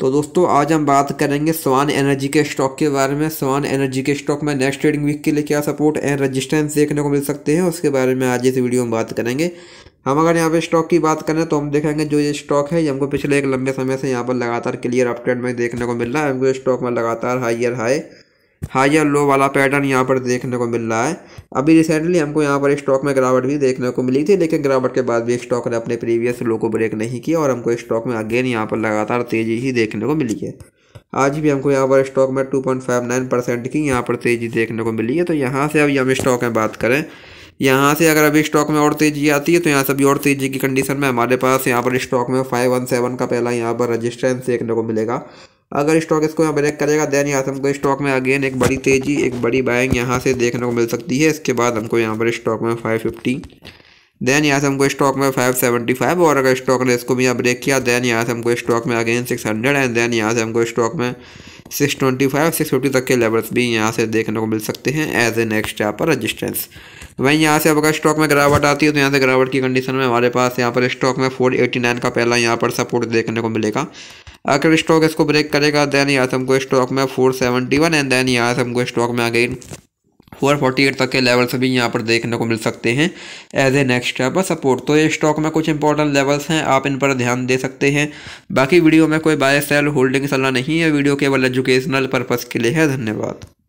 तो दोस्तों आज हम बात करेंगे स्वान एनर्जी के स्टॉक के बारे में स्वान एनर्जी के स्टॉक में नेक्स्ट ट्रेडिंग वीक के लिए क्या सपोर्ट एंड रजिस्टेंस देखने को मिल सकते हैं उसके बारे में आज इस वीडियो में बात करेंगे हम अगर यहाँ पे स्टॉक की बात करें तो हम देखेंगे जो ये स्टॉक है ये हमको पिछले एक लंबे समय से यहाँ पर लगातार क्लियर अपट्रेंड में देखने को मिल रहा है हमको स्टॉक में लगातार हाइयर हाई हाई और लो वाला पैटर्न यहाँ पर देखने को मिल रहा है अभी रिसेंटली हमको यहाँ पर स्टॉक में गिरावट भी देखने को मिली थी लेकिन गिरावट के बाद भी स्टॉक ने अपने प्रीवियस लो को ब्रेक नहीं किया और हमको स्टॉक में अगेन यहाँ पर लगातार तेज़ी ही देखने को मिली है आज भी हमको यहाँ पर स्टॉक में टू परसेंट की यहाँ पर तेज़ी देखने को मिली है तो यहाँ से अभी हम स्टॉक में बात करें यहाँ से अगर अभी स्टॉक में और तेज़ी आती है तो यहाँ से अभी और तेज़ी की कंडीशन में हमारे पास यहाँ पर स्टॉक में 517 का पहला यहाँ पर रजिस्ट्रेंस देखने को मिलेगा अगर स्टॉक इसको यहाँ ब्रेक करेगा देन यहाँ से हमको स्टॉक में अगेन एक बड़ी तेज़ी एक बड़ी बाइंग यहाँ से देखने को मिल सकती है इसके बाद हमको यहाँ पर स्टॉक में फाइव फिफ्टी देन यहाँ से हमको स्टॉक में फाइव सेवेंटी फाइव और अगर स्टॉक ने इसको भी यहाँ ब्रेक किया देन यहाँ से हमको स्टॉक में again six hundred and then यहाँ से हमको स्टॉक में six twenty five six fifty तक के लेवल्स भी यहाँ से देखने को मिल सकते हैं एज ए नेक्स्ट यहाँ पर रजिस्टेंस वहीं यहाँ से अब अगर स्टॉक में गिरावट आती है तो यहाँ से गिरावट की कंडीशन में हमारे पास यहाँ पर स्टॉक में फोर एटी नाइन का पहला यहाँ पर सपोर्ट देखने को मिलेगा अगर स्टॉक इसको ब्रेक करेगा दैन यहाँ से हमको स्टॉक में four seventy one and then यहाँ से हमको स्टॉक में अगेन फोर फोर्टी एट तक के लेवल्स भी यहाँ पर देखने को मिल सकते हैं as a next step support तो ये स्टॉक में कुछ इंपॉर्टेंट लेवल्स हैं आप इन पर ध्यान दे सकते हैं बाकी वीडियो में कोई बाय सेल होल्डिंग सलाह नहीं है वीडियो केवल एजुकेशनल पर्पज़ के लिए है धन्यवाद